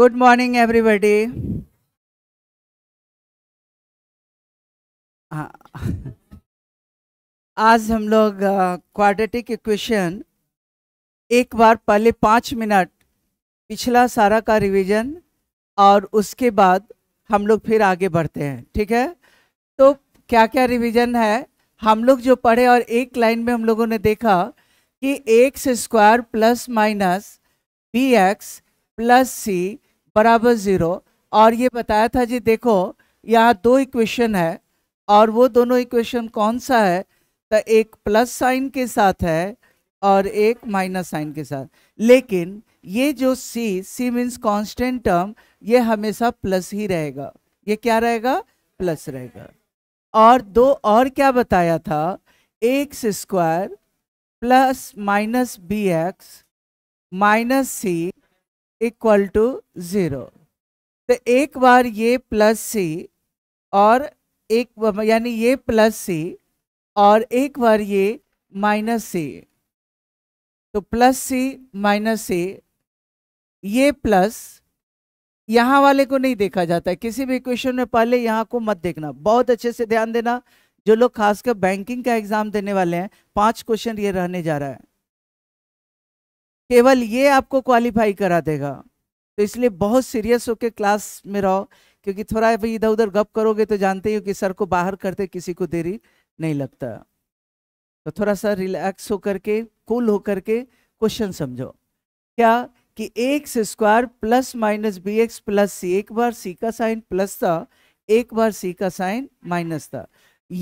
Good morning, everybody. आज हम लोग क्वाड्रेटिक uh, इक्वेशन एक बार पहले पाँच मिनट पिछला सारा का रिवीजन और उसके बाद हम लोग फिर आगे बढ़ते हैं ठीक है तो क्या क्या रिवीजन है हम लोग जो पढ़े और एक लाइन में हम लोगों ने देखा कि x square plus minus b x plus c बराबर ज़ीरो और ये बताया था जी देखो यहाँ दो इक्वेशन है और वो दोनों इक्वेशन कौन सा है तो एक प्लस साइन के साथ है और एक माइनस साइन के साथ लेकिन ये जो c c means constant term ये हमेशा प्लस ही रहेगा ये क्या रहेगा प्लस रहेगा और दो और क्या बताया था x square plus minus b x minus c equal to zero तो एक बार ये प्लस सी और एक यानी ये प्लस सी और एक बार ये माइनस सी तो प्लस सी माइनस सी ये प्लस यहाँ वाले को नहीं देखा जाता है किसी भी इक्वेशन में पहले यहाँ को मत देखना बहुत अच्छे से ध्यान देना जो लोग खासकर बैंकिंग का एग्जाम देने वाले हैं पांच क्वेश्चन ये रहने जा रहा है केवल ये आपको क्वालिफाई करा देगा तो इसलिए बहुत सीरियस होकर क्लास में रहो क्योंकि थोड़ा भी इधर उधर गप करोगे तो जानते ही कि सर को बाहर करते किसी को देरी नहीं लगता तो थोड़ा सा रिलैक्स होकर के कूल होकर के क्वेश्चन समझो क्या कि x square plus minus b x plus c एक बार सी का साइन प्लस था एक बार सी का साइन माइनस था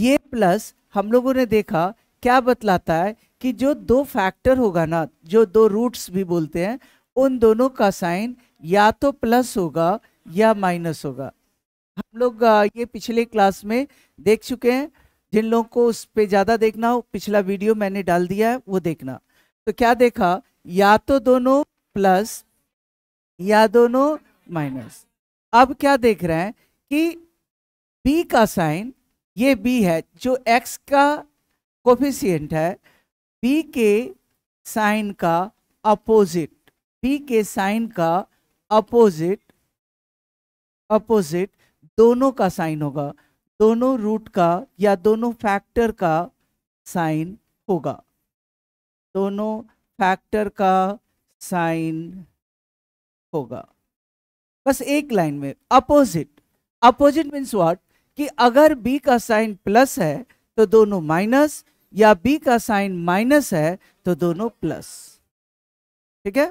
ये प्लस हम लोगों ने देखा क्या बतलाता है कि जो दो फैक्टर होगा ना जो दो रूट्स भी बोलते हैं उन दोनों का साइन या तो प्लस होगा या माइनस होगा हम लोग ये पिछले क्लास में देख चुके हैं जिन लोगों को उस पर ज़्यादा देखना हो पिछला वीडियो मैंने डाल दिया है वो देखना तो क्या देखा या तो दोनों प्लस या दोनों माइनस अब क्या देख रहे हैं कि बी का साइन ये बी है जो एक्स का कोफिशियंट है पी के साइन का अपोजिट पी के साइन का अपोजिट अपोजिट दोनों का साइन होगा दोनों रूट का या दोनों फैक्टर का साइन होगा दोनों फैक्टर का साइन होगा बस एक लाइन में अपोजिट अपोजिट मीन्स व्हाट कि अगर बी का साइन प्लस है तो दोनों माइनस या बी का साइन माइनस है तो दोनों प्लस ठीक है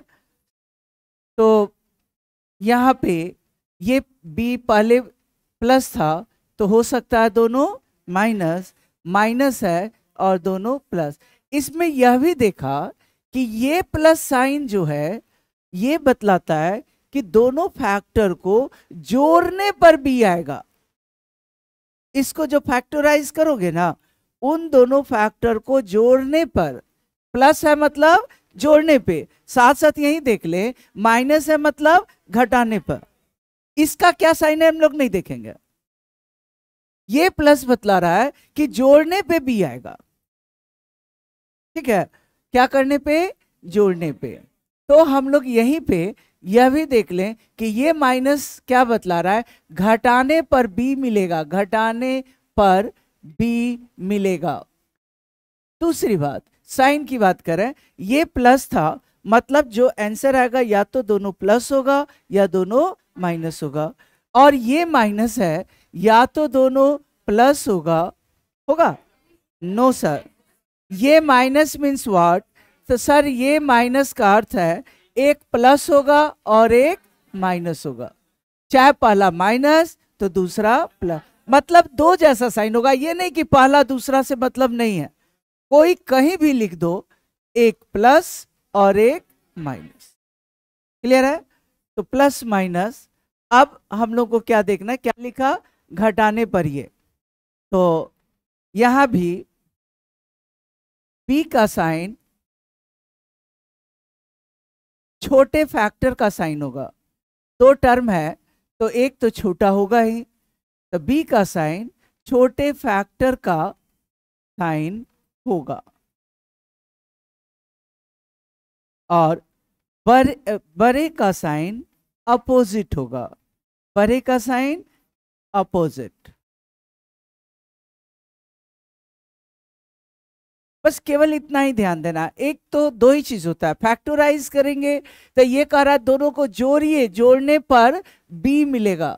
तो यहां पे ये बी पहले प्लस था तो हो सकता है दोनों माइनस माइनस है और दोनों प्लस इसमें यह भी देखा कि ये प्लस साइन जो है ये बतलाता है कि दोनों फैक्टर को जोड़ने पर बी आएगा इसको जो फैक्टराइज करोगे ना उन दोनों फैक्टर को जोड़ने पर प्लस है मतलब जोड़ने पे साथ साथ यही देख ले माइनस है मतलब घटाने पर इसका क्या साइन है हम लोग नहीं देखेंगे ये प्लस बतला रहा है कि जोड़ने पे बी आएगा ठीक है क्या करने पे जोड़ने पे तो हम लोग यहीं पे यह भी देख लें कि ये माइनस क्या बतला रहा है घटाने पर बी मिलेगा घटाने पर बी मिलेगा दूसरी बात साइन की बात करें ये प्लस था मतलब जो आंसर आएगा या तो दोनों प्लस होगा या दोनों माइनस होगा और ये माइनस है या तो दोनों प्लस होगा होगा नो सर ये माइनस मीन्स वाट तो सर ये माइनस का अर्थ है एक प्लस होगा और एक माइनस होगा चाहे पहला माइनस तो दूसरा प्लस मतलब दो जैसा साइन होगा ये नहीं कि पहला दूसरा से मतलब नहीं है कोई कहीं भी लिख दो एक प्लस और एक माइनस क्लियर है तो प्लस माइनस अब हम लोग को क्या देखना है क्या लिखा घटाने पर ये तो यहां भी पी का साइन छोटे फैक्टर का साइन होगा दो टर्म है तो एक तो छोटा होगा ही तो बी का साइन छोटे फैक्टर का साइन होगा और बड़े बड़े का साइन अपोजिट होगा बड़े का साइन अपोजिट बस केवल इतना ही ध्यान देना एक तो दो ही चीज होता है फैक्टोराइज करेंगे तो ये कह रहा है दोनों को जोड़िए जोड़ने पर बी मिलेगा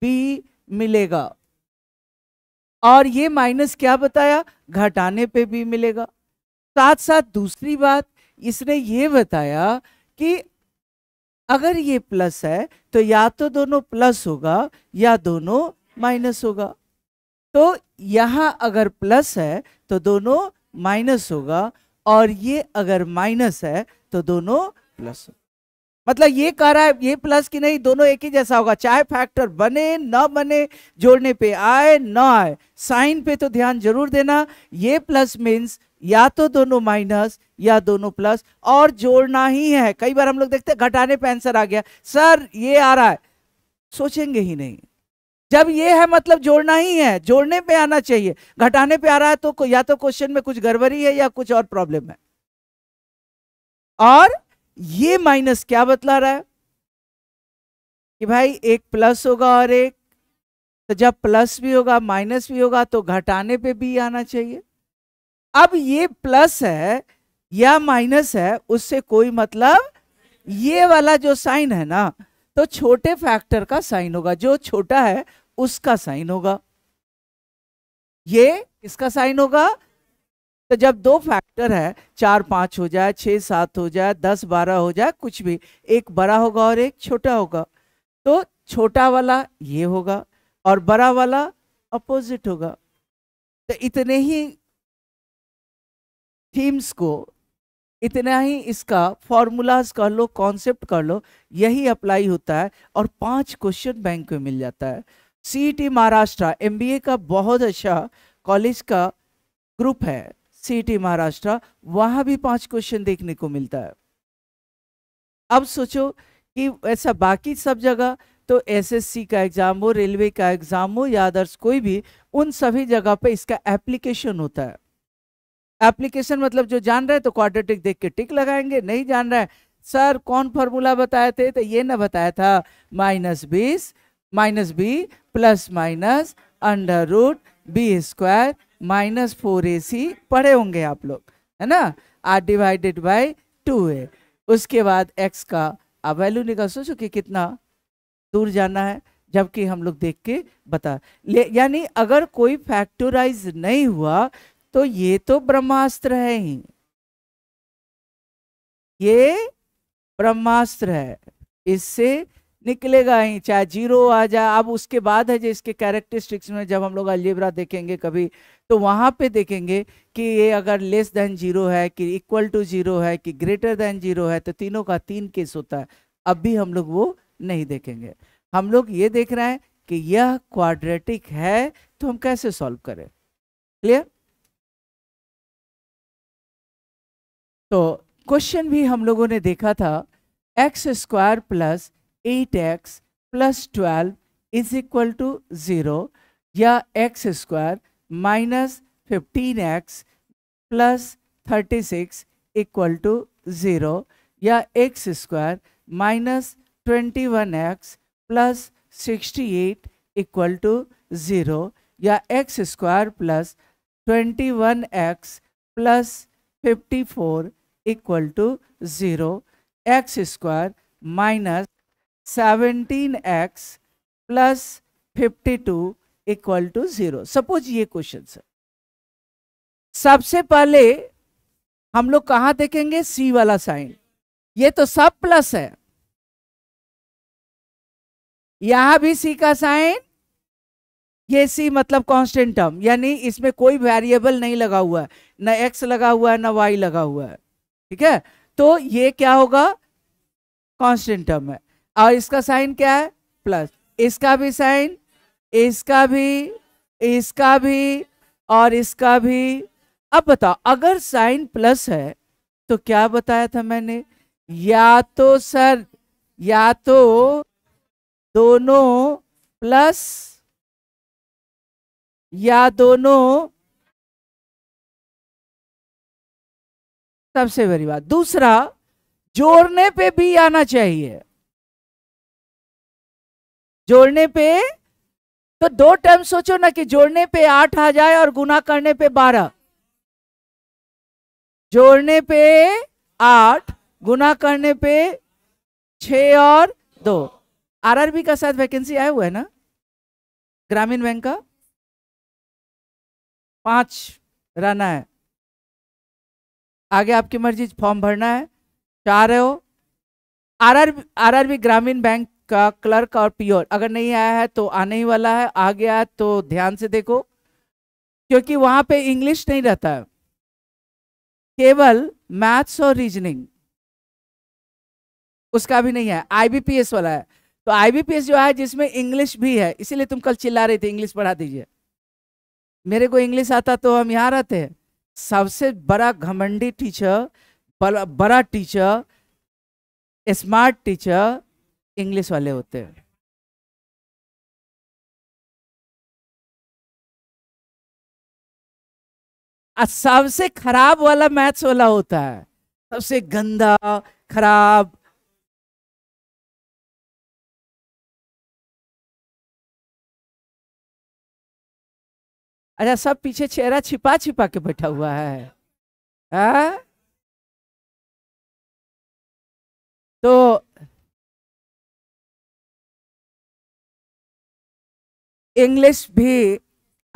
बी मिलेगा और ये माइनस क्या बताया घटाने पे भी मिलेगा साथ साथ दूसरी बात इसने ये बताया कि अगर ये प्लस है तो या तो दोनों प्लस होगा या दोनों माइनस होगा तो यहाँ अगर प्लस है तो दोनों माइनस होगा और ये अगर माइनस है तो दोनों प्लस होगा मतलब ये कह रहा है ये प्लस की नहीं दोनों एक ही जैसा होगा चाहे फैक्टर बने न बने जोड़ने पे आए न आए साइन पे तो ध्यान जरूर देना ये प्लस मीन्स या तो दोनों माइनस या दोनों प्लस और जोड़ना ही है कई बार हम लोग देखते हैं घटाने पे आंसर आ गया सर ये आ रहा है सोचेंगे ही नहीं जब ये है मतलब जोड़ना ही है जोड़ने पे आना चाहिए घटाने पे आ रहा है तो या तो क्वेश्चन में कुछ गड़बड़ी है या कुछ और प्रॉब्लम है और ये माइनस क्या बतला रहा है कि भाई एक प्लस होगा और एक तो जब प्लस भी होगा माइनस भी होगा तो घटाने पे भी आना चाहिए अब ये प्लस है या माइनस है उससे कोई मतलब ये वाला जो साइन है ना तो छोटे फैक्टर का साइन होगा जो छोटा है उसका साइन होगा ये किसका साइन होगा तो जब दो फैक्टर है चार पाँच हो जाए छः सात हो जाए दस बारह हो जाए कुछ भी एक बड़ा होगा और एक छोटा होगा तो छोटा वाला ये होगा और बड़ा वाला अपोजिट होगा तो इतने ही थीम्स को इतना ही इसका फॉर्मूलाज कर लो कॉन्सेप्ट कर लो यही अप्लाई होता है और पांच क्वेश्चन बैंक में मिल जाता है सी टी महाराष्ट्र एम का बहुत अच्छा कॉलेज का ग्रुप है सिटी महाराष्ट्र वहां भी पांच क्वेश्चन देखने को मिलता है अब सोचो कि ऐसा बाकी सब जगह तो एसएससी का एग्जाम हो रेलवे का एग्जाम हो या अदर्स कोई भी उन सभी जगह पे इसका एप्लीकेशन होता है एप्लीकेशन मतलब जो जान रहे हैं तो क्वाड्रेटिक देख के टिक लगाएंगे नहीं जान रहे हैं सर कौन फॉर्मूला बताए थे तो ये ना बताया था माइनस बीस minus b plus minus under root b square minus four a c पढ़े होंगे आप लोग है ना are divided by two a उसके बाद एक्स का आप वैल्यू निकाल सोचो कि कितना दूर जाना है जबकि हम लोग देख के बता ले यानी अगर कोई फैक्टराइज नहीं हुआ तो ये तो ब्रह्मास्त्र है ही ये ब्रह्मास्त्र है इससे निकलेगा ही चाहे जीरो आ जाए अब उसके बाद है जो इसके कैरेक्टरिस्टिक्स में जब हम लोग अलजेबरा देखेंगे कभी तो वहाँ पे देखेंगे कि ये अगर लेस देन जीरो है कि इक्वल टू जीरो है कि ग्रेटर देन जीरो है तो तीनों का तीन केस होता है अब भी हम लोग वो नहीं देखेंगे हम लोग ये देख रहे हैं कि यह क्वाड्रेटिक है तो हम कैसे सॉल्व करें क्लियर तो क्वेश्चन भी हम लोगों ने देखा था x square plus eight x plus twelve is equal to zero या x square minus fifteen x plus thirty six equal to zero या x square minus twenty one x plus sixty eight equal to zero या x square plus twenty one x plus fifty four equal to zero x square minus seventeen x plus fifty two equal to zero suppose ये question sir सबसे पहले हम लोग कहा देखेंगे सी वाला sign ये तो सब प्लस है यहां भी सी का साइन ये सी मतलब कांस्टेंट टर्म यानी इसमें कोई वेरिएबल नहीं लगा हुआ है ना एक्स लगा हुआ है ना वाई लगा हुआ है ठीक है तो ये क्या होगा कांस्टेंट टर्म है और इसका साइन क्या है प्लस इसका भी साइन इसका भी इसका भी और इसका भी अब बताओ अगर साइन प्लस है तो क्या बताया था मैंने या तो सर या तो दोनों प्लस या दोनों सबसे बड़ी बात दूसरा जोड़ने पे भी आना चाहिए जोड़ने पे तो दो टर्म सोचो ना कि जोड़ने पे आठ आ जाए और गुना करने पे बारह जोड़ने पे आठ गुना करने पे छ और दो आरआरबी का साथ वैकेंसी आया हुआ है ना ग्रामीण बैंक का पांच रहना है आगे आपकी मर्जी फॉर्म भरना है चाह रहे हो आरआरबी आरआरबी ग्रामीण बैंक का क्लर्क और प्योर अगर नहीं आया है तो आने ही वाला है आ गया तो ध्यान से देखो क्योंकि वहां पे इंग्लिश नहीं रहता है केवल मैथ्स और रीजनिंग उसका भी नहीं है आईबीपीएस वाला है तो आईबीपीएस जो है जिसमें इंग्लिश भी है इसीलिए तुम कल चिल्ला रहे थे इंग्लिश पढ़ा दीजिए मेरे को इंग्लिश आता तो हम यहां रहते हैं सबसे बड़ा घमंडी टीचर बड़ा टीचर स्मार्ट टीचर इंग्लिश वाले होते हैं सबसे खराब वाला मैथ्स वाला होता है सबसे गंदा खराब अच्छा सब पीछे चेहरा छिपा छिपा के बैठा हुआ है आ? हाँ? तो इंग्लिश भी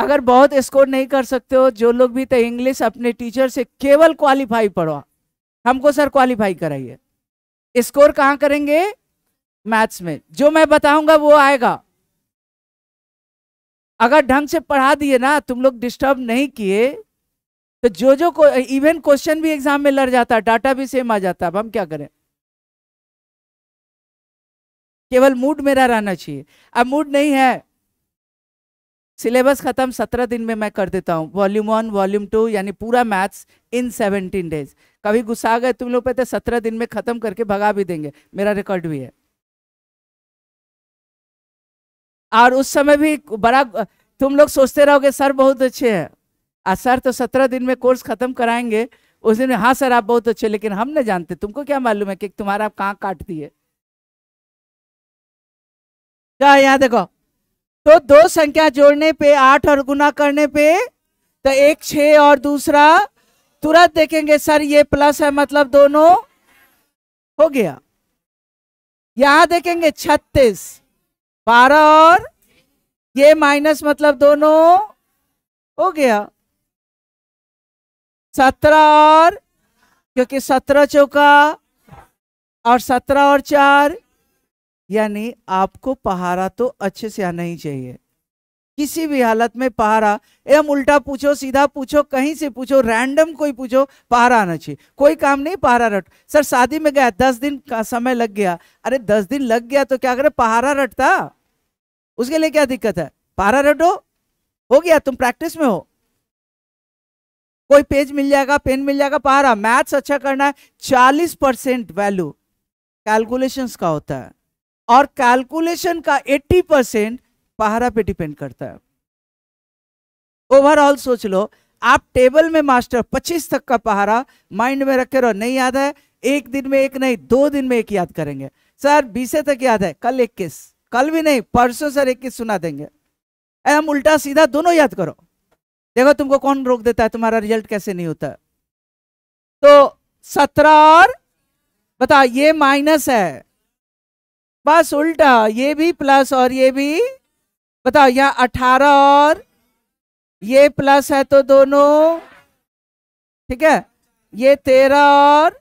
अगर बहुत स्कोर नहीं कर सकते हो जो लोग भी तो इंग्लिश अपने टीचर से केवल क्वालिफाई पढ़ो हमको सर क्वालिफाई कराइए स्कोर कहाँ करेंगे मैथ्स में जो मैं बताऊंगा वो आएगा अगर ढंग से पढ़ा दिए ना तुम लोग डिस्टर्ब नहीं किए तो जो जो को इवन क्वेश्चन भी एग्जाम में लड़ जाता डाटा भी सेम आ जाता अब हम क्या करें केवल मूड मेरा रहना चाहिए अब मूड नहीं है सिलेबस खत्म सत्रह दिन में मैं कर देता हूँ वॉल्यूम वन वॉल्यूम टू यानी पूरा मैथ्स इन सेवनटीन डेज कभी गुस्सा गए तुम लोग पे तो सत्रह दिन में खत्म करके भगा भी देंगे मेरा रिकॉर्ड भी है और उस समय भी बड़ा तुम लोग सोचते रहोगे सर बहुत अच्छे हैं और सर तो सत्रह दिन में कोर्स खत्म कराएंगे उस दिन हाँ सर आप बहुत अच्छे लेकिन हम नहीं जानते तुमको क्या मालूम है कि तुम्हारा आप कहाँ काट दिए क्या यहाँ देखो तो दो संख्या जोड़ने पे आठ और गुना करने पे तो एक छ और दूसरा तुरंत देखेंगे सर ये प्लस है मतलब दोनों हो गया यहां देखेंगे छत्तीस बारह और ये माइनस मतलब दोनों हो गया सत्रह और क्योंकि सत्रह चौका और सत्रह और चार यानी आपको पहारा तो अच्छे से आना ही चाहिए किसी भी हालत में पहारा एम उल्टा पूछो सीधा पूछो कहीं से पूछो रैंडम कोई पूछो पहारा आना चाहिए कोई काम नहीं पहारा रट सर शादी में गया दस दिन का समय लग गया अरे दस दिन लग गया तो क्या करे पहारा रटता उसके लिए क्या दिक्कत है पहारा रटो हो गया तुम प्रैक्टिस में हो कोई पेज मिल जाएगा पेन मिल जाएगा पहारा मैथ्स अच्छा करना है चालीस परसेंट वैल्यू कैलकुलेशन का होता है और कैलकुलेशन का 80 परसेंट पहाड़ा पे डिपेंड करता है ओवरऑल सोच लो आप टेबल में मास्टर 25 तक का पहाड़ा माइंड में रखे रहो नहीं याद है एक दिन में एक नहीं दो दिन में एक याद करेंगे सर बीसे तक याद है कल इक्कीस कल भी नहीं परसों सर इक्कीस सुना देंगे हम उल्टा सीधा दोनों याद करो देखो तुमको कौन रोक देता है तुम्हारा रिजल्ट कैसे नहीं होता तो सत्रह और बता ये माइनस है बस उल्टा ये भी प्लस और ये भी बताओ यहाँ अठारह और ये प्लस है तो दोनों ठीक है ये तेरह और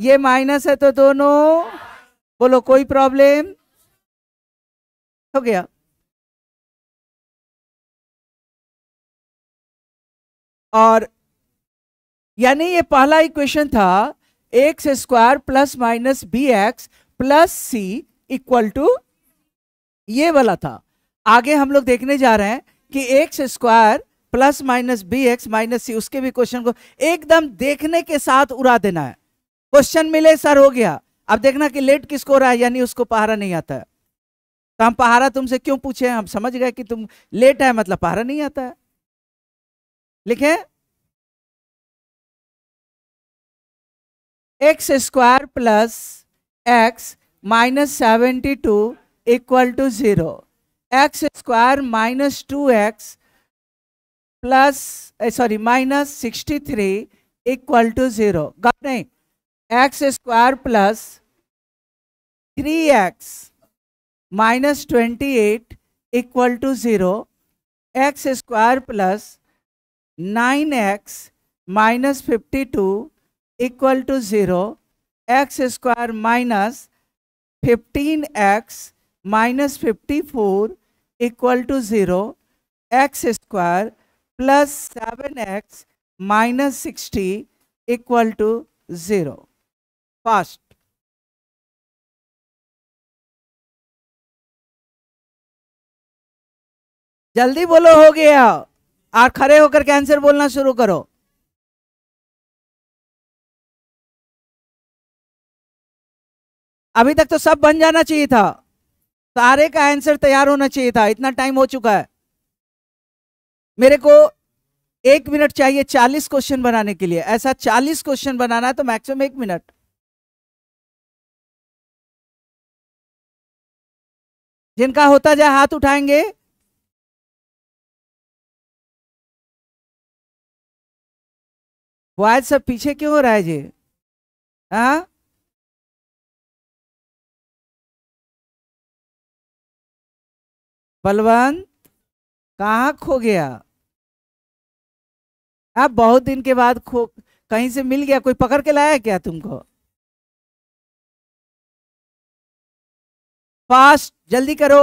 ये माइनस है तो दोनों बोलो कोई प्रॉब्लम हो गया और यानी ये पहला इक्वेशन था x square plus minus b x plus c equal to ये वाला था आगे हम लोग देखने जा रहे हैं कि x square plus minus b x minus c उसके भी क्वेश्चन को एकदम देखने के साथ उड़ा देना है क्वेश्चन मिले सर हो गया अब देखना कि लेट किसको रहा है यानी उसको पहारा नहीं आता है तो हम पहारा तुमसे क्यों पूछे हम समझ गए कि तुम लेट है मतलब पहारा नहीं आता है लिखे x square plus x minus 72 equal to 0. x square minus 2x plus, uh, sorry, minus 63 equal to 0. Got x square plus 3x minus 28 equal to 0. x square plus 9x minus 52 equal to 0. X square minus fifteen x minus fifty four equal to zero x square plus seven x minus sixty equal to zero first जल्दी बोलो हो गया और खड़े होकर के answer बोलना शुरू करो अभी तक तो सब बन जाना चाहिए था सारे का आंसर तैयार होना चाहिए था इतना टाइम हो चुका है मेरे को एक मिनट चाहिए चालीस क्वेश्चन बनाने के लिए ऐसा चालीस क्वेश्चन बनाना है तो मैक्सिमम एक मिनट जिनका होता जाए हाथ उठाएंगे वो आज सब पीछे क्यों हो रहा है जी हाँ बलवंत कहाँ खो गया आप बहुत दिन के बाद खो कहीं से मिल गया कोई पकड़ के लाया क्या तुमको फास्ट जल्दी करो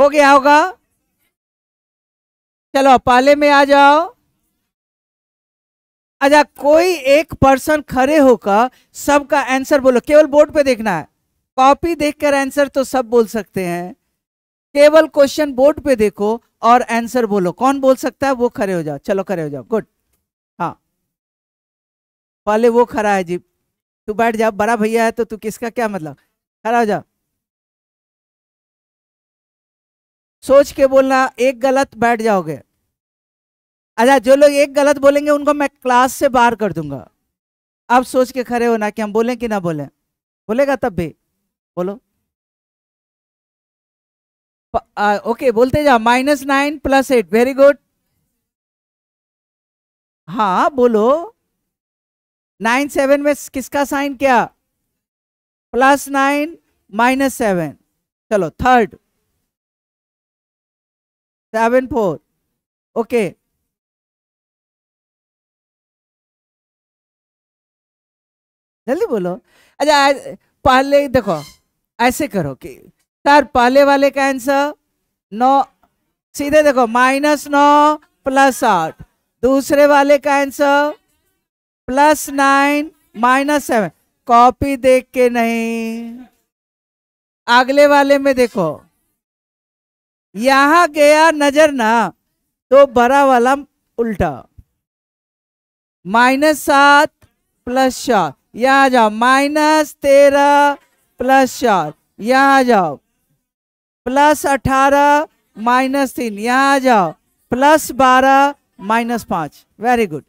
हो गया होगा चलो पहले में आ जाओ अच्छा कोई एक पर्सन खड़े होकर सबका आंसर बोलो केवल बोर्ड पे देखना है कॉपी देखकर आंसर तो सब बोल सकते हैं केवल क्वेश्चन बोर्ड पे देखो और आंसर बोलो कौन बोल सकता है वो खड़े हो जाओ चलो खड़े हो जाओ गुड हाँ पहले वो खड़ा है जी तू बैठ जा बड़ा भैया है तो तू किसका क्या मतलब खड़ा हो जा सोच के बोलना एक गलत बैठ जाओगे अच्छा जो लोग एक गलत बोलेंगे उनको मैं क्लास से बाहर कर दूंगा आप सोच के खड़े होना कि हम बोलें कि ना बोलें बोलेगा तब भी बोलो आ, ओके बोलते जाओ minus nine plus eight very good हाँ बोलो नाइन सेवन में किसका साइन क्या प्लस नाइन माइनस सेवन चलो थर्ड सेवन फोर ओके जल्दी बोलो अच्छा पहले देखो ऐसे करो कि सर पहले वाले का आंसर नौ सीधे देखो माइनस नौ प्लस आठ दूसरे वाले का answer plus nine minus seven copy देख के नहीं अगले वाले में देखो यहां गया नजर ना तो बड़ा वाला उल्टा माइनस सात प्लस चार यहाँ आ जाओ माइनस तेरह प्लस चार यहाँ आ जाओ प्लस अठारह माइनस तीन यहाँ आ जाओ प्लस बारह माइनस पांच वेरी गुड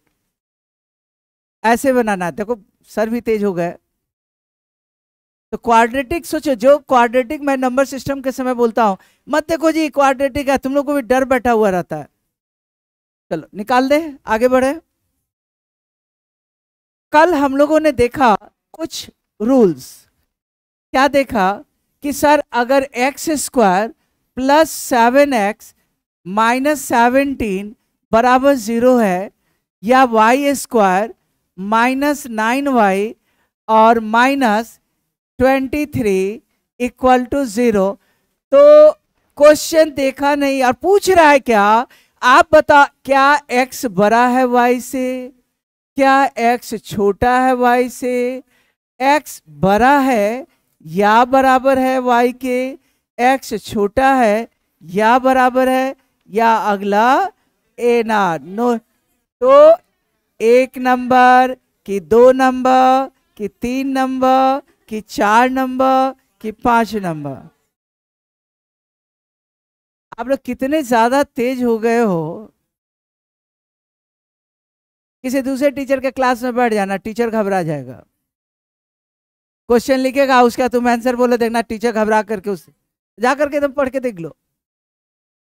ऐसे बनाना है देखो सर भी तेज हो गए तो क्वाड्रेटिक सोचो जो क्वाड्रेटिक मैं नंबर सिस्टम के समय बोलता हूं मत देखो जी क्वाड्रेटिक है तुम लोग को भी डर बैठा हुआ रहता है चलो निकाल दे आगे बढ़े कल हम लोगों ने देखा कुछ रूल्स क्या देखा कि सर अगर x square plus seven x minus seventeen बराबर ज़ीरो है या y square minus nine y और minus twenty three equal to zero तो क्वेश्चन देखा नहीं और पूछ रहा है क्या आप बता क्या एक्स बड़ा है वाई से क्या एक्स छोटा है वाई से एक्स बड़ा है या बराबर है वाई के एक्स छोटा है या बराबर है या अगला ए ना नो तो एक नंबर कि दो नंबर कि तीन नंबर कि चार नंबर कि पांच नंबर आप लोग कितने ज्यादा तेज हो गए हो किसी दूसरे टीचर के क्लास में बैठ जाना टीचर घबरा जाएगा क्वेश्चन लिखेगा उसका तुम आंसर बोलो देखना टीचर घबरा करके उससे जा करके तुम पढ़ के देख लो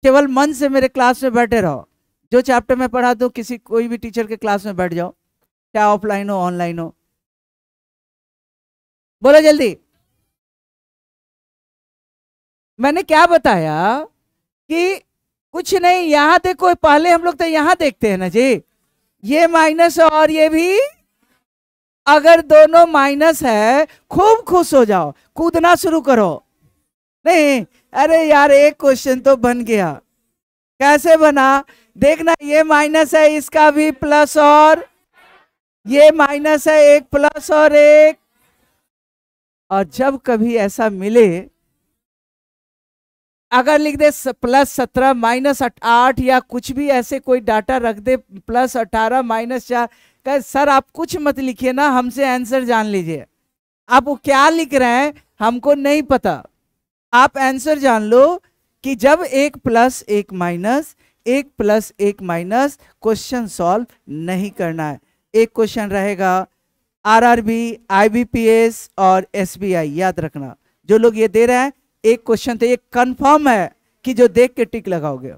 केवल मन से मेरे क्लास में बैठे रहो जो चैप्टर में पढ़ा दो किसी कोई भी टीचर के क्लास में बैठ जाओ क्या ऑफलाइन हो ऑनलाइन हो बोलो जल्दी मैंने क्या बताया कि कुछ नहीं यहां देखो पहले हम लोग तो यहां देखते हैं ना जी ये माइनस और ये भी अगर दोनों माइनस है खूब खुश हो जाओ कूदना शुरू करो नहीं अरे यार एक क्वेश्चन तो बन गया कैसे बना देखना ये माइनस है इसका भी प्लस और ये माइनस है एक प्लस और एक और जब कभी ऐसा मिले अगर लिख दे प्लस सत्रह माइनस आठ या कुछ भी ऐसे कोई डाटा रख दे प्लस अठारह माइनस चार कह सर आप कुछ मत लिखिए ना हमसे आंसर जान लीजिए आप वो क्या लिख रहे हैं हमको नहीं पता आप आंसर जान लो कि जब एक प्लस एक माइनस एक प्लस एक माइनस क्वेश्चन सॉल्व नहीं करना है एक क्वेश्चन रहेगा आरआरबी आईबीपीएस और एसबीआई याद रखना जो लोग ये दे रहे हैं एक क्वेश्चन तो ये कंफर्म है कि जो देख के टिक लगाओगे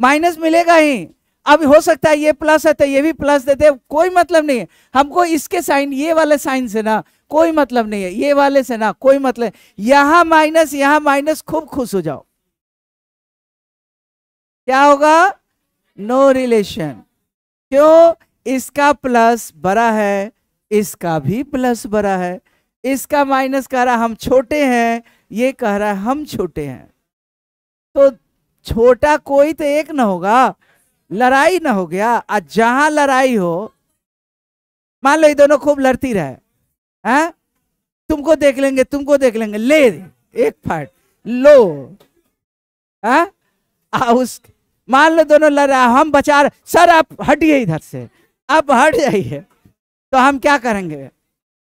माइनस मिलेगा ही अब हो सकता है ये प्लस है तो ये भी प्लस देते कोई मतलब नहीं है हमको इसके साइन ये वाले साइन से ना कोई मतलब नहीं है ये वाले से ना कोई मतलब यहां माइनस यहां माइनस खूब खुश हो जाओ क्या होगा नो रिलेशन क्यों इसका प्लस बड़ा है इसका भी प्लस बड़ा है इसका माइनस कह रहा हम छोटे हैं ये कह रहा है हम छोटे हैं तो छोटा कोई तो एक ना होगा लड़ाई ना हो गया आज जहां लड़ाई हो मान लो ये दोनों खूब लड़ती रहे हैं तुमको देख लेंगे तुमको देख लेंगे ले एक फाट लो उस मान लो दोनों लड़ रहा हम बचा रहे सर आप हटिए इधर से आप हट जाइए तो हम क्या करेंगे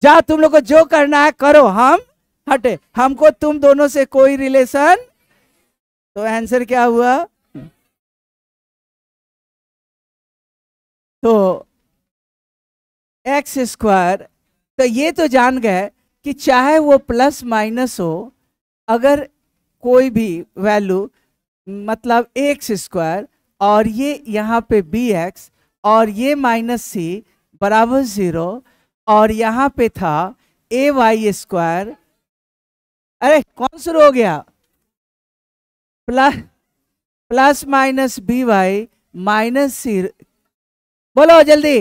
जा तुम लोग को जो करना है करो हम हटे हमको तुम दोनों से कोई रिलेशन तो आंसर क्या हुआ तो एक्स स्क्वायर तो ये तो जान गए कि चाहे वो प्लस माइनस हो अगर कोई भी वैल्यू मतलब एक्स स्क्वायर और ये यहाँ पे बी एक्स और ये माइनस सी बराबर ज़ीरो और यहां पे था ए वाई स्क्वायर अरे कौन शुरू हो गया plus plus minus b y minus c बोलो जल्दी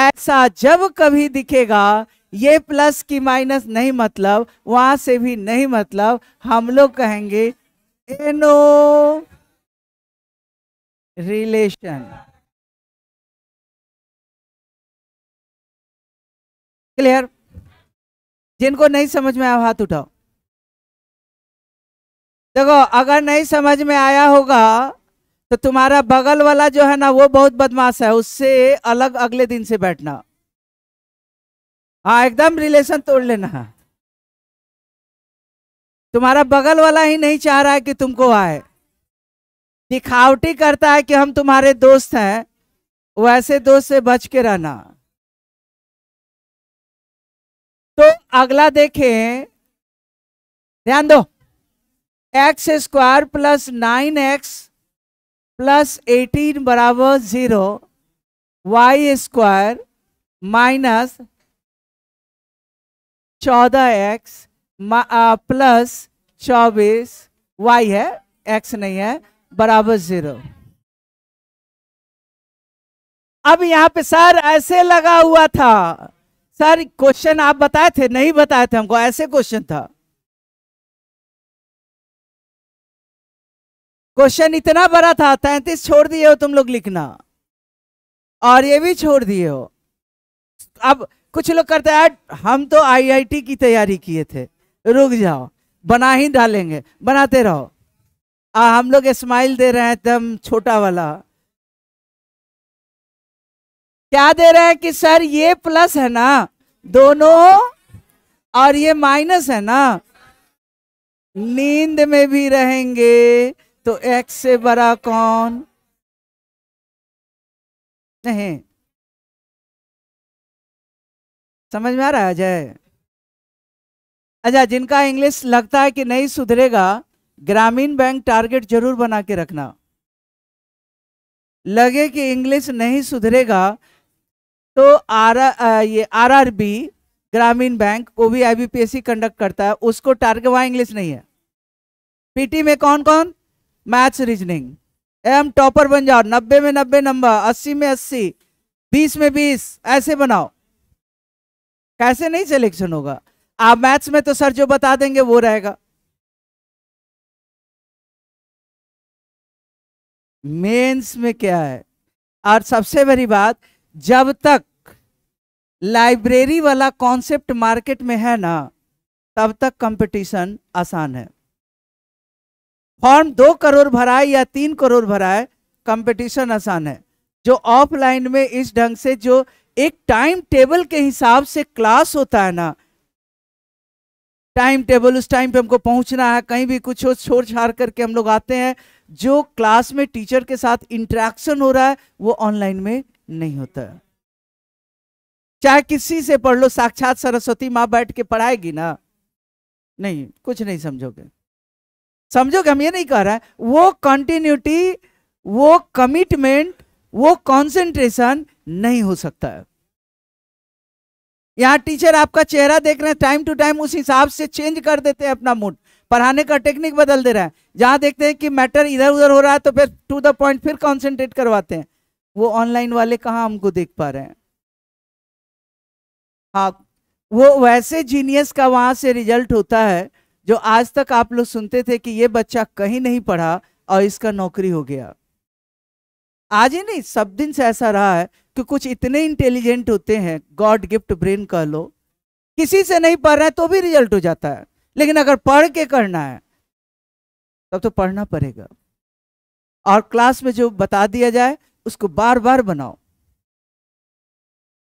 ऐसा जब कभी दिखेगा ये प्लस की माइनस नहीं मतलब वहां से भी नहीं मतलब हम लोग कहेंगे एनो रिलेशन क्लियर जिनको नहीं समझ में आया हाथ उठाओ देखो अगर नहीं समझ में आया होगा तो तुम्हारा बगल वाला जो है ना वो बहुत बदमाश है उससे अलग अगले दिन से बैठना हाँ एकदम रिलेशन तोड़ लेना तुम्हारा बगल वाला ही नहीं चाह रहा है कि तुमको आए दिखावटी करता है कि हम तुम्हारे दोस्त हैं वैसे दोस्त से बच के रहना तो अगला देखें ध्यान दो x square plus nine x plus eighteen बराबर जीरो वाई स्क्वायर माइनस चौदह एक्स प्लस चौबीस वाई है एक्स नहीं है बराबर जीरो अब यहाँ पे सर ऐसे लगा हुआ था सर क्वेश्चन आप बताए थे नहीं बताए थे हमको ऐसे क्वेश्चन था क्वेश्चन इतना बड़ा था तैतीस छोड़ दिए हो तुम लोग लिखना और ये भी छोड़ दिए हो अब कुछ लोग करते हैं हम तो आईआईटी की तैयारी किए थे रुक जाओ बना ही डालेंगे बनाते रहो आ, हम लोग स्माइल दे रहे हैं एकदम छोटा वाला क्या दे रहा है कि सर ये प्लस है ना दोनों और ये माइनस है ना नींद में भी रहेंगे तो एक्स से बड़ा कौन नहीं समझ में आ रहा है अजय अच्छा जिनका इंग्लिश लगता है कि नहीं सुधरेगा ग्रामीण बैंक टारगेट जरूर बना के रखना लगे कि इंग्लिश नहीं सुधरेगा तो आर ये आरआरबी ग्रामीण बैंक वो भी आईबीपीएससी कंडक्ट करता है उसको टारगेट वहां इंग्लिश नहीं है पीटी में कौन कौन मैथ्स रीजनिंग एम टॉपर बन जाओ नब्बे में नब्बे नंबर अस्सी में अस्सी बीस में बीस ऐसे बनाओ कैसे नहीं सिलेक्शन होगा आप मैथ्स में तो सर जो बता देंगे वो रहेगा मेंस में क्या है और सबसे बड़ी बात जब तक लाइब्रेरी वाला कॉन्सेप्ट मार्केट में है ना तब तक कंपटीशन आसान है फॉर्म दो करोड़ भराए या तीन करोड़ भराए कंपटीशन आसान है जो ऑफलाइन में इस ढंग से जो एक टाइम टेबल के हिसाब से क्लास होता है ना टाइम टेबल उस टाइम पे हमको पहुंचना है कहीं भी कुछ हो छोड़ छाड़ करके हम लोग आते हैं जो क्लास में टीचर के साथ इंटरेक्शन हो रहा है वो ऑनलाइन में नहीं होता है चाहे किसी से पढ़ लो साक्षात सरस्वती माँ बैठ के पढ़ाएगी ना नहीं कुछ नहीं समझोगे समझोगे हम ये नहीं कह रहे हैं वो कंटिन्यूटी वो कमिटमेंट वो कंसंट्रेशन नहीं हो सकता है यहां टीचर आपका चेहरा देख रहे हैं टाइम टू टाइम उस हिसाब से चेंज कर देते हैं अपना मूड पढ़ाने का टेक्निक बदल दे रहा है जहां देखते हैं कि मैटर इधर उधर हो रहा है तो फिर टू द पॉइंट फिर कॉन्सेंट्रेट करवाते हैं वो ऑनलाइन वाले कहाँ हमको देख पा रहे हैं हाँ वो वैसे जीनियस का वहाँ से रिजल्ट होता है जो आज तक आप लोग सुनते थे कि ये बच्चा कहीं नहीं पढ़ा और इसका नौकरी हो गया आज ही नहीं सब दिन से ऐसा रहा है कि कुछ इतने इंटेलिजेंट होते हैं गॉड गिफ्ट ब्रेन कह लो किसी से नहीं पढ़ रहे हैं तो भी रिजल्ट हो जाता है लेकिन अगर पढ़ के करना है तब तो पढ़ना पड़ेगा और क्लास में जो बता दिया जाए उसको बार बार बनाओ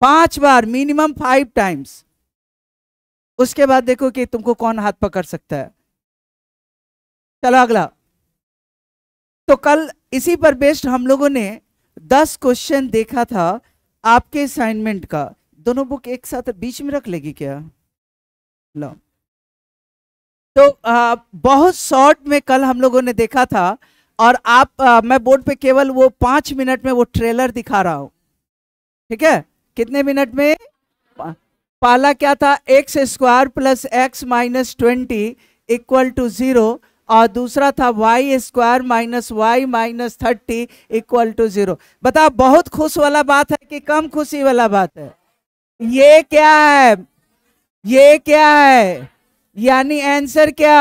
पांच बार मिनिमम फाइव टाइम्स उसके बाद देखो कि तुमको कौन हाथ पकड़ सकता है चलो अगला तो कल इसी पर बेस्ड हम लोगों ने दस क्वेश्चन देखा था आपके असाइनमेंट का दोनों बुक एक साथ बीच में रख लेगी क्या लो तो आ, बहुत शॉर्ट में कल हम लोगों ने देखा था और आप आ, मैं बोर्ड पे केवल वो पांच मिनट में वो ट्रेलर दिखा रहा हूं ठीक है कितने मिनट में पहला क्या था x square plus x minus twenty equal to zero और दूसरा था y square minus y minus thirty equal to zero बताओ बहुत खुश वाला बात है कि कम खुशी वाला बात है ये क्या है ये क्या है यानी आंसर क्या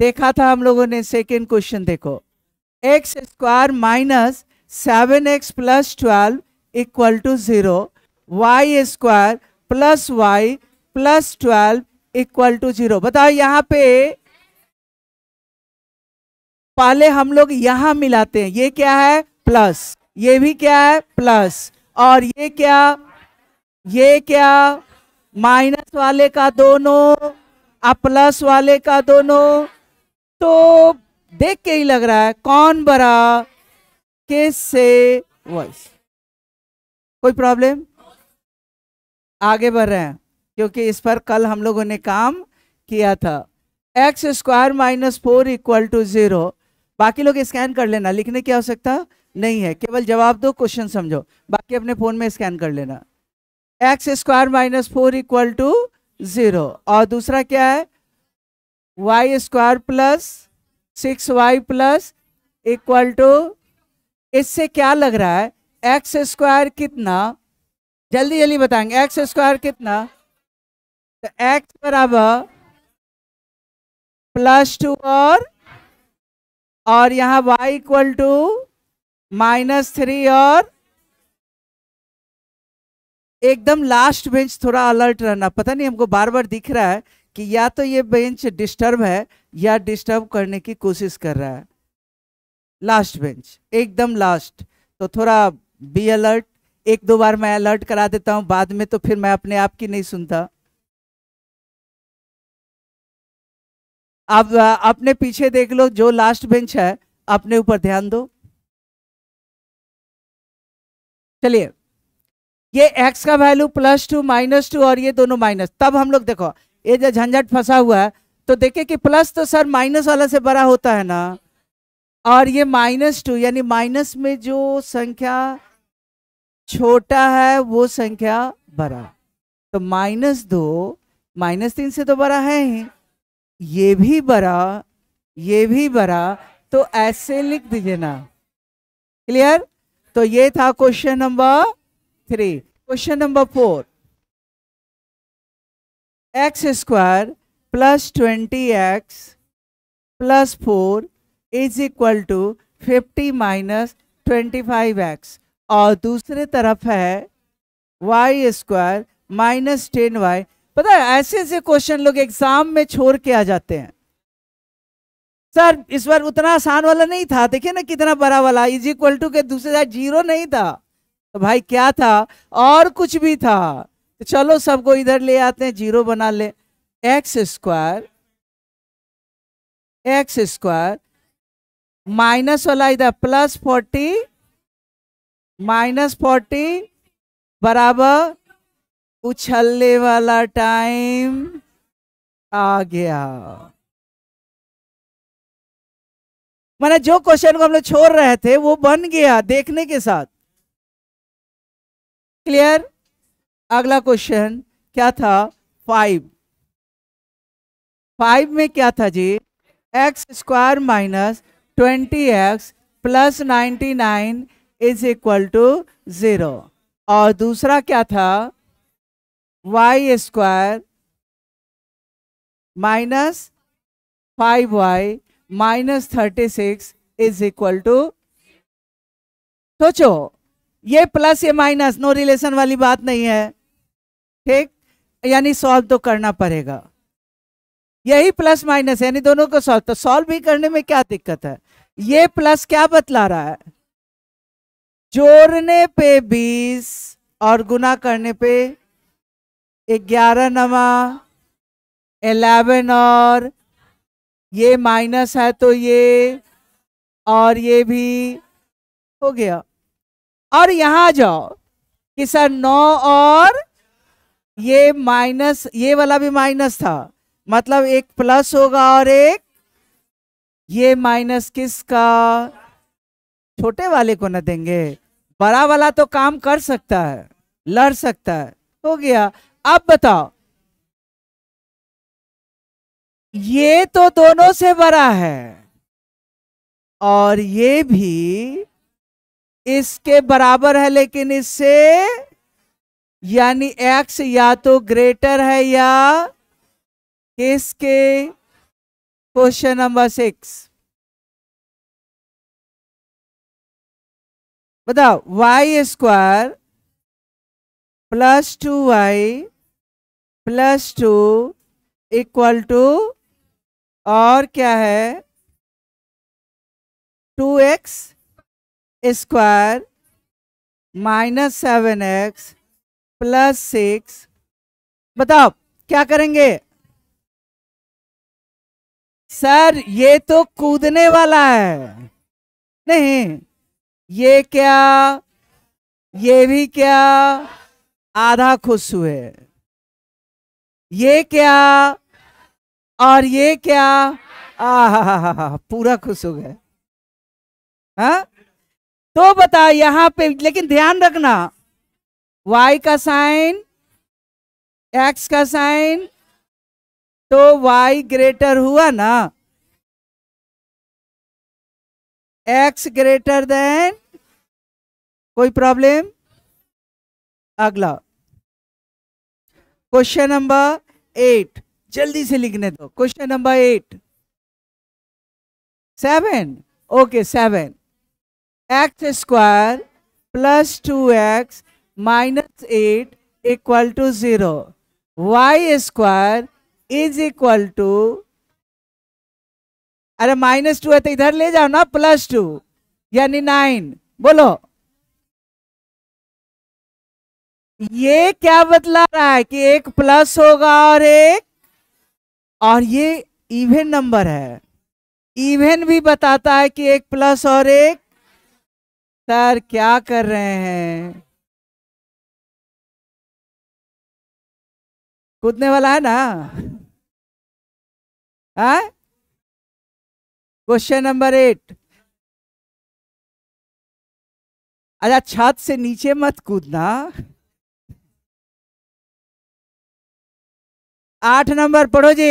देखा था हम लोगों ने सेकेंड क्वेश्चन देखो x square minus seven x plus twelve equal to zero y square plus y plus twelve equal to zero बताओ यहाँ पे पहले हम लोग यहां मिलाते हैं ये क्या है प्लस ये भी क्या है प्लस और ये क्या ये क्या माइनस वाले का दोनों और प्लस वाले का दोनों तो देख के ही लग रहा है कौन बड़ा किस से वॉइस कोई प्रॉब्लम आगे बढ़ रहे हैं क्योंकि इस पर कल हम लोगों ने काम किया था x square minus four equal to zero बाकी लोग स्कैन कर लेना लिखने की आवश्यकता नहीं है केवल जवाब दो क्वेश्चन समझो बाकी अपने फ़ोन में स्कैन कर लेना x square minus four equal to zero और दूसरा क्या है y square plus six y plus equal to इससे क्या लग रहा है एक्स स्क्वायर कितना जल्दी जल्दी बताएंगे एक्स स्क्वायर कितना तो एक्स बराबर प्लस टू और और यहां y equal to minus three और एकदम लास्ट बेंच थोड़ा अलर्ट रहना पता नहीं हमको बार बार दिख रहा है कि या तो ये बेंच डिस्टर्ब है या डिस्टर्ब करने की कोशिश कर रहा है लास्ट बेंच एकदम लास्ट तो थोड़ा बी अलर्ट एक दो बार मैं अलर्ट करा देता हूं बाद में तो फिर मैं अपने आप की नहीं सुनता अब अपने पीछे देख लो जो लास्ट बेंच है अपने ऊपर ध्यान दो चलिए ये एक्स का value plus two minus two और ये दोनों माइनस तब हम लोग देखो ये जो झंझट फंसा हुआ है तो देखे कि प्लस तो सर माइनस वाला से बड़ा होता है ना और ये माइनस टू यानी माइनस में जो संख्या छोटा है वो संख्या बड़ा तो माइनस दो माइनस तीन से तो बड़ा है ही ये भी बड़ा ये भी बड़ा तो ऐसे लिख दीजिए ना क्लियर तो ये था question number three question number four x square plus twenty x plus four is equal to fifty minus twenty five x और दूसरे तरफ है y square minus ten y पता है ऐसे ऐसे क्वेश्चन लोग एग्जाम में छोड़ के आ जाते हैं सर इस बार उतना आसान वाला नहीं था देखिए ना कितना बड़ा वाला इज इक्वल टू के दूसरे साइड जीरो नहीं था तो भाई क्या था और कुछ भी था तो चलो सबको इधर ले आते हैं जीरो बना ले x square x square minus वाला इधर प्लस फोर्टी माइनस फोर्टी बराबर उछलने वाला टाइम आ गया मैंने जो क्वेश्चन को हम लोग छोड़ रहे थे वो बन गया देखने के साथ क्लियर अगला क्वेश्चन क्या था फाइव फाइव में क्या था जी x square minus twenty x plus ninety nine is equal to zero और दूसरा क्या था y square minus five y minus thirty six is equal to सोचो ये प्लस ये माइनस नो रिलेशन वाली बात नहीं है ठीक यानी सॉल्व तो करना पड़ेगा यही प्लस माइनस यानी दोनों को सॉल्व तो सॉल्व भी करने में क्या दिक्कत है ये प्लस क्या बतला रहा है जोड़ने पे बीस और गुना करने पे ग्यारह नवा एलेवन और ये माइनस है तो ये और ये भी हो गया और यहाँ जाओ कि सर नौ और ये माइनस ये वाला भी माइनस था मतलब एक प्लस होगा और एक ये माइनस किसका छोटे वाले को ना देंगे बड़ा वाला तो काम कर सकता है लड़ सकता है हो गया अब बताओ ये तो दोनों से बड़ा है और ये भी इसके बराबर है लेकिन इससे यानी एक्स या तो ग्रेटर है या किसके क्वेश्चन नंबर सिक्स बताओ y square plus two y plus two equal to और क्या है two x square minus seven x plus six बताओ क्या करेंगे सर ये तो कूदने वाला है नहीं ये क्या ये भी क्या आधा खुश हुए ये क्या और ये क्या आ पूरा खुश हो गए हाँ तो बता यहां पे लेकिन ध्यान रखना y का साइन x का साइन तो y ग्रेटर हुआ ना x ग्रेटर देन कोई प्रॉब्लम अगला क्वेश्चन नंबर एट जल्दी से लिखने दो question number eight seven okay seven x square plus two x minus eight equal to zero y square is equal to अरे माइनस टू है तो इधर ले जाओ ना प्लस टू यानी नाइन बोलो ये क्या बतला रहा है कि एक प्लस होगा और एक और ये इवेन नंबर है इवेन भी बताता है कि एक प्लस और एक सर क्या कर रहे हैं कूदने वाला है ना है क्वेश्चन नंबर एट अच्छा छत से नीचे मत कूदना आठ नंबर पढ़ो जी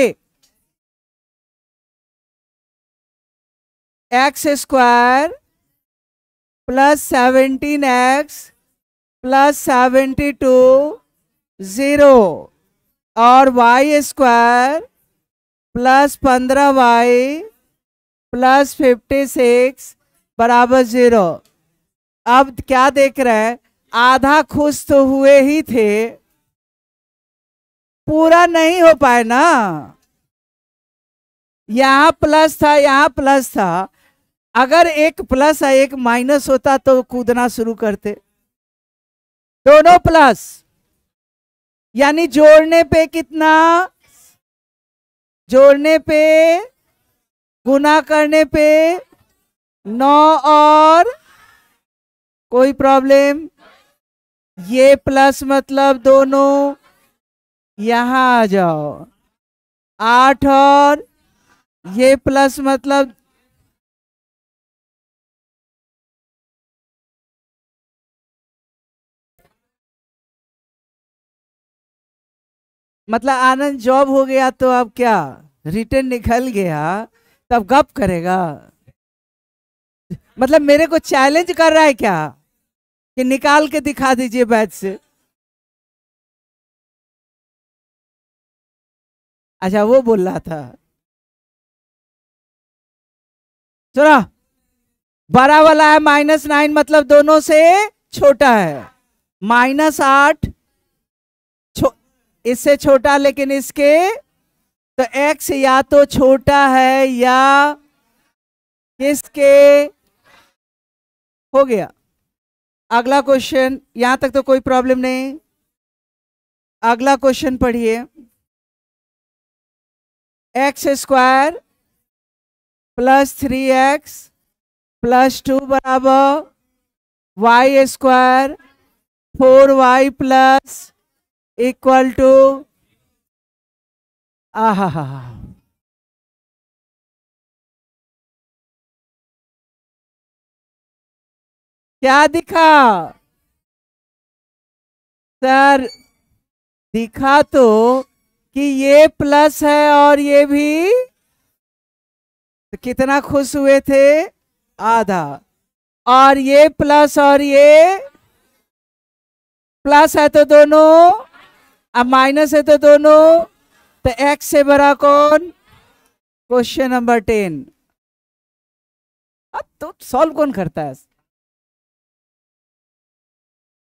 x square plus seventeen x plus seventy two zero और वाई स्क्वायर प्लस पंद्रह वाई प्लस फिफ्टी सिक्स बराबर ज़ीरो अब क्या देख रहे हैं आधा खुश तो हुए ही थे पूरा नहीं हो पाए ना यहां प्लस था यहां प्लस था अगर एक प्लस है एक माइनस होता तो कूदना शुरू करते दोनों प्लस यानी जोड़ने पे कितना जोड़ने पे गुना करने पे नौ और कोई प्रॉब्लम ये प्लस मतलब दोनों यहाँ आ जाओ आठ और ये प्लस मतलब मतलब आनंद जॉब हो गया तो अब क्या रिटर्न निकल गया तब गप करेगा मतलब मेरे को चैलेंज कर रहा है क्या कि निकाल के दिखा दीजिए बैच से अच्छा वो बोल रहा था चलो बड़ा वाला है माइनस नाइन मतलब दोनों से छोटा है माइनस आठ छो, इससे छोटा लेकिन इसके तो एक्स या तो छोटा है या किसके हो गया अगला क्वेश्चन यहां तक तो कोई प्रॉब्लम नहीं अगला क्वेश्चन पढ़िए x square plus three x plus two बराबर y square four y plus equal to हा क्या दिखा सर दिखा तो कि ये प्लस है और ये भी तो कितना खुश हुए थे आधा और ये प्लस और ये प्लस है तो दोनों अब माइनस है तो दोनों तो एक्स से बड़ा कौन क्वेश्चन नंबर टेन अब तो सॉल्व कौन करता है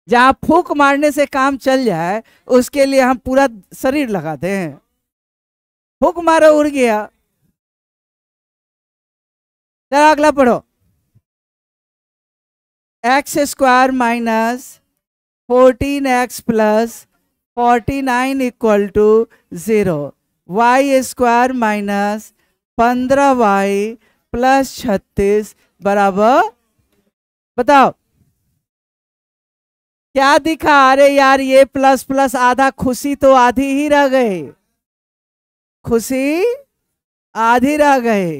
जहाँ फूक मारने से काम चल जाए उसके लिए हम पूरा शरीर लगाते हैं फूक मारो उड़ गया चलो अगला पढ़ो x square minus fourteen x plus forty nine equal to zero y square minus पंद्रह वाई प्लस छत्तीस बराबर बताओ क्या दिखा अरे यार ये प्लस प्लस आधा खुशी तो आधी ही रह गए खुशी आधी रह गए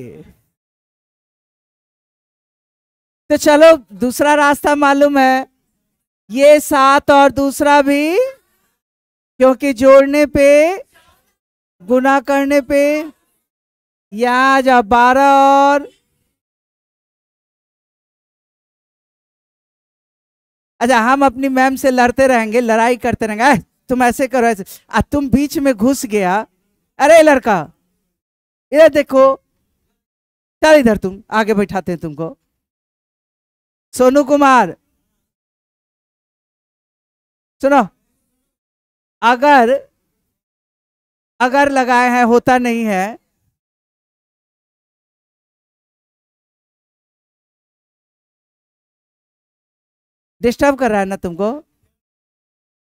तो चलो दूसरा रास्ता मालूम है ये सात और दूसरा भी क्योंकि जोड़ने पे गुना करने पे यहाँ आ जाओ बारह और अच्छा हम अपनी मैम से लड़ते रहेंगे लड़ाई करते रहेंगे तुम ऐसे करो ऐसे आ तुम बीच में घुस गया अरे लड़का इधर देखो चल इधर तुम आगे बैठाते हैं तुमको सोनू कुमार सुनो अगर अगर लगाए हैं होता नहीं है डिस्टर्ब कर रहा है ना तुमको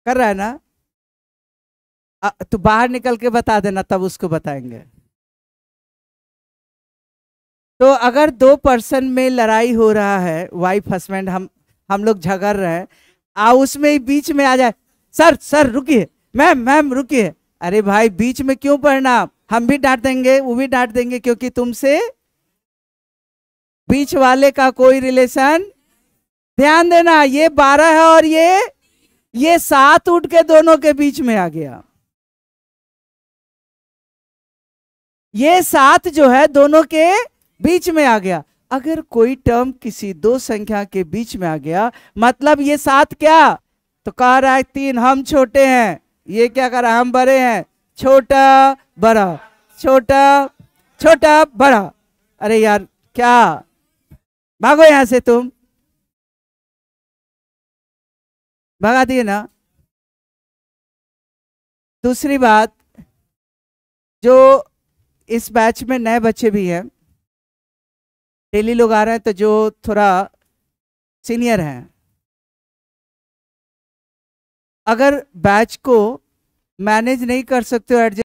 कर रहा है ना तो बाहर निकल के बता देना तब उसको बताएंगे तो अगर दो पर्सन में लड़ाई हो रहा है वाइफ हस्बैंड हम हम लोग झगड़ रहे हैं आ उसमें ही बीच में आ जाए सर सर रुकिए मैम मैम रुकिए अरे भाई बीच में क्यों पढ़ना हम भी डांट देंगे वो भी डांट देंगे क्योंकि तुमसे बीच वाले का कोई रिलेशन ध्यान देना ये बारह है और ये ये सात उठ के दोनों के बीच में आ गया ये सात जो है दोनों के बीच में आ गया अगर कोई टर्म किसी दो संख्या के बीच में आ गया मतलब ये सात क्या तो कह रहा है तीन हम छोटे हैं ये क्या कर रहा है हम बड़े हैं छोटा बड़ा छोटा छोटा बड़ा अरे यार क्या भागो यहां से तुम भगा दिए ना दूसरी बात जो इस बैच में नए बच्चे भी हैं डेली लोग आ रहे हैं तो जो थोड़ा सीनियर हैं अगर बैच को मैनेज नहीं कर सकते हो एडजस्ट